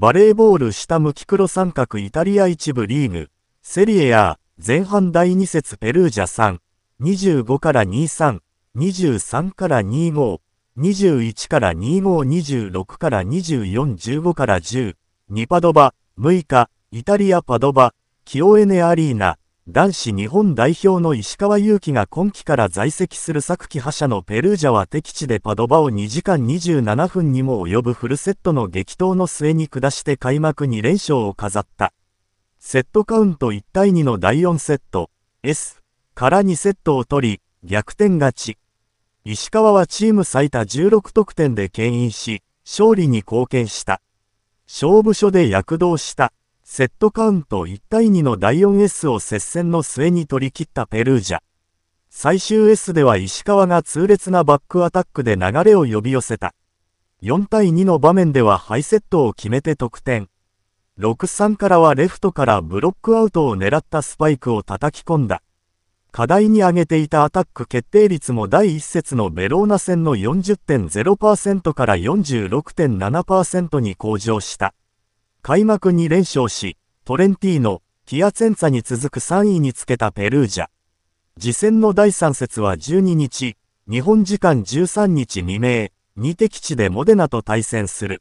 バレーボール下向き黒三角イタリア一部リーグ、セリエア、前半第2節ペルージャ3、25から23、23から25、21から25、26から24、15から10、ニパドバ、6日、イタリアパドバ、キオエネアリーナ、男子日本代表の石川祐希が今季から在籍する作季覇者のペルージャは敵地でパドバを2時間27分にも及ぶフルセットの激闘の末に下して開幕2連勝を飾った。セットカウント1対2の第4セット、S から2セットを取り、逆転勝ち。石川はチーム最多16得点で牽引し、勝利に貢献した。勝負所で躍動した。セットカウント1対2の第 4S を接戦の末に取り切ったペルージャ。最終 S では石川が痛烈なバックアタックで流れを呼び寄せた。4対2の場面ではハイセットを決めて得点。6-3からはレフトからブロックアウトを狙ったスパイクを叩き込んだ。課題に挙げていたアタック決定率も第1節のベローナ戦の40.0%から46.7%に向上した。開幕2連勝し、トレンティーノ、ピアツェンツァに続く3位につけたペルージャ。次戦の第3節は12日、日本時間13日未明、2敵地でモデナと対戦する。